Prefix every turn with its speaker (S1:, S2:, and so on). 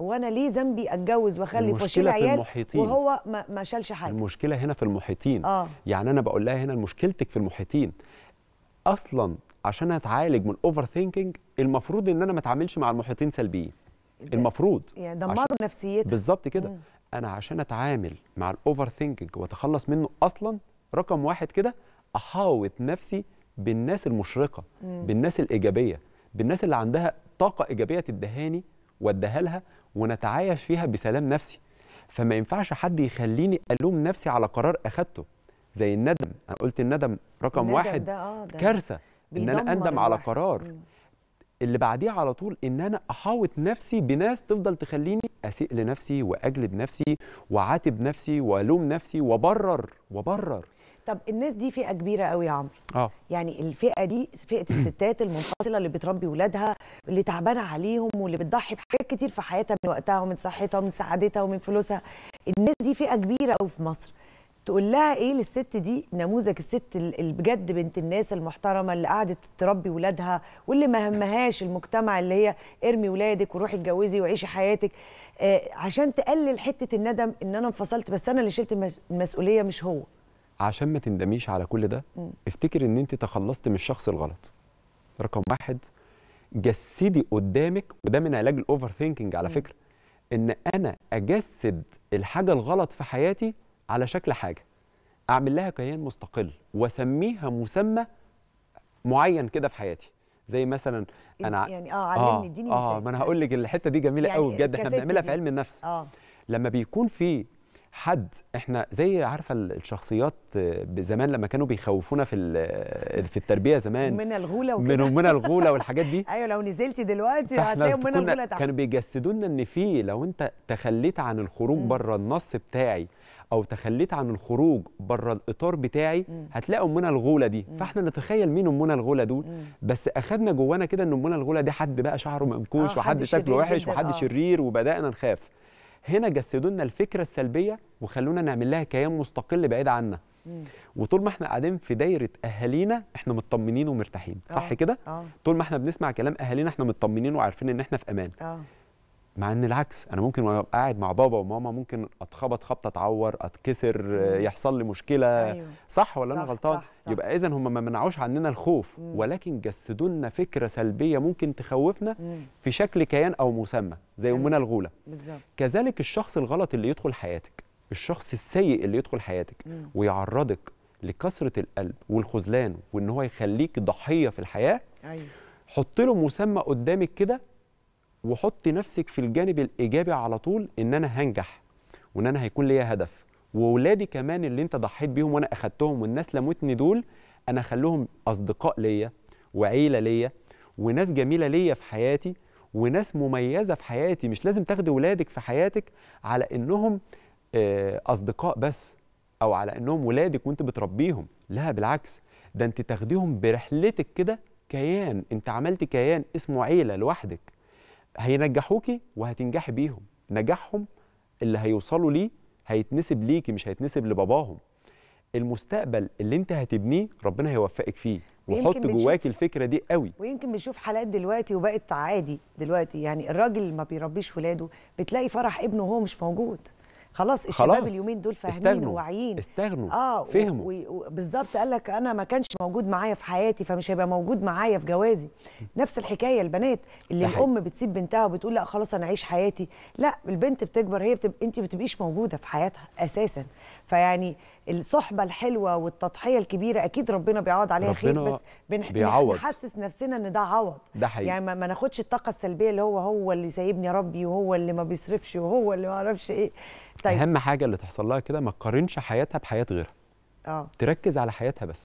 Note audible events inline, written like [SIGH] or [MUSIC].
S1: هو انا ليه ذنبي اتجوز واخلي في واشيل عيال وهو ما, ما شالش حاجه
S2: المشكله هنا في المحيطين آه. يعني انا بقول لها هنا مشكلتك في المحيطين اصلا عشان اتعالج من الاوفر ثينكينج المفروض ان انا ما اتعاملش مع المحيطين سلبيين إيه المفروض
S1: يعني دمروا عشان... نفسيتك
S2: بالظبط كده انا عشان اتعامل مع الاوفر ثينكينج واتخلص منه اصلا رقم واحد كده احاوط نفسي بالناس المشرقه مم. بالناس الايجابيه بالناس اللي عندها طاقه ايجابيه تدهاني واديها لها ونتعايش فيها بسلام نفسي فما ينفعش حد يخليني الوم نفسي على قرار اخدته زي الندم انا قلت الندم رقم الندم واحد ده آه ده كارثه ان انا اندم على قرار اللي بعديه على طول ان انا احاوط نفسي بناس تفضل تخليني اسيء لنفسي واجلد نفسي وعاتب نفسي والوم نفسي وبرر وبرر
S1: طب الناس دي فئه كبيره قوي يا عمرو اه يعني الفئه دي فئه الستات المنفصله اللي بتربي ولادها اللي تعبانه عليهم واللي بتضحي بحاجات كتير في حياتها من وقتها ومن صحتها ومن سعادتها ومن فلوسها الناس دي فئه كبيره قوي في مصر تقول لها ايه للست دي نموذج الست اللي بجد بنت الناس المحترمه اللي قعدت تربي ولادها واللي ما همهاش المجتمع اللي هي ارمي ولادك وروحي اتجوزي وعيشي حياتك آه عشان تقلل حته الندم ان انا انفصلت بس انا اللي شلت المسؤوليه مش
S2: هو عشان ما تندميش على كل ده افتكر ان انت تخلصت من الشخص الغلط رقم واحد جسدي قدامك وده من علاج الاوفر ثينكينج على م. فكره ان انا اجسد الحاجه الغلط في حياتي على شكل حاجه اعمل لها كيان مستقل واسميها مسمى معين كده في حياتي زي مثلا انا يعني اه علمني آه، اديني آه, اه ما انا هقول لك الحته دي جميله يعني قوي بجد احنا بنعملها في علم النفس اه لما بيكون في حد احنا زي عارفه الشخصيات آه، زمان لما كانوا بيخوفونا في آه، في التربيه زمان من
S1: الغوله وكده من من الغوله
S2: والحاجات دي [LAUGHS] ايوه لو نزلتي دلوقتي هتلاقي من الغوله تحت كانوا بيجسدوا لنا ان في لو انت تخليت عن الخروج بره النص بتاعي او تخليت عن الخروج بره الاطار بتاعي هتلاقي امنا الغوله دي فاحنا نتخيل مين امنا الغوله دول بس اخذنا جوانا كده ان امنا الغوله دي حد بقى شعره منكوش آه، وحد شكله وحش وحد شرير وبدانا نخاف هنا جسدوا لنا الفكره السلبيه وخلونا نعمل لها كيان مستقل بعيد عنا وطول ما احنا قاعدين في دايره اهالينا احنا مطمنين ومرتاحين صح آه. كده آه. طول ما احنا بنسمع كلام اهالينا احنا مطمنين وعارفين ان احنا في امان أوه. مع ان العكس انا ممكن وانا قاعد مع بابا وماما ممكن اتخبط خبطه اتعور اتكسر يحصل لي مشكله أيوه. صح ولا صح انا غلطان صح صح. يبقى اذا هم ما منعوش عننا الخوف مم. ولكن جسدوا لنا فكره سلبيه ممكن تخوفنا مم. في شكل كيان او مسمى زي أيوه. امنا الغوله بالزبط. كذلك الشخص الغلط اللي يدخل حياتك الشخص السيء اللي يدخل حياتك مم. ويعرضك لكسره القلب والخذلان وان هو يخليك ضحيه في الحياه أيوه. حط له مسمى قدامك كده وحط نفسك في الجانب الايجابي على طول ان انا هنجح وان انا هيكون ليا هدف وولادي كمان اللي انت ضحيت بيهم وانا اخدتهم والناس لموتني دول انا خلوهم اصدقاء ليا وعيله ليا وناس جميله ليا في حياتي وناس مميزه في حياتي مش لازم تاخدي ولادك في حياتك على انهم آه، اصدقاء بس او على انهم ولادك وانت بتربيهم لا بالعكس ده انت تاخديهم برحلتك كده كيان انت عملت كيان اسمه عيله لوحدك هينجحوكي وهتنجحي بيهم نجاحهم اللي هيوصلوا ليه هيتنسب ليكي مش هيتنسب لباباهم المستقبل اللي انت هتبنيه ربنا هيوفقك فيه وحط جواكي الفكره دي قوي
S1: ويمكن بنشوف حالات دلوقتي وبقت عادي دلوقتي يعني الراجل ما بيربيش ولاده بتلاقي فرح ابنه وهو مش موجود خلاص الشباب خلاص اليومين دول فاهمين واعيين استغنوا اه فهموا بالظبط قال لك انا ما كانش موجود معايا في حياتي فمش هيبقى موجود معايا في جوازي نفس الحكايه البنات اللي الام بتسيب بنتها وبتقول لا خلاص انا اعيش حياتي لا البنت بتكبر هي بتب... انت ما بتبقيش موجوده في حياتها اساسا فيعني الصحبه الحلوه والتضحيه الكبيره اكيد ربنا بيعوض عليها خير بس بنح... بيعوض. بنحسس نفسنا ان ده عوض ده حقيقي يعني ما, ما ناخدش الطاقه السلبيه اللي هو هو اللي سايبني ربي وهو اللي ما
S2: بيصرفش وهو اللي ما اعرفش ايه طيب. اهم حاجه اللي تحصل لها كده ما تقارنش حياتها بحياه غيرها اه تركز على حياتها بس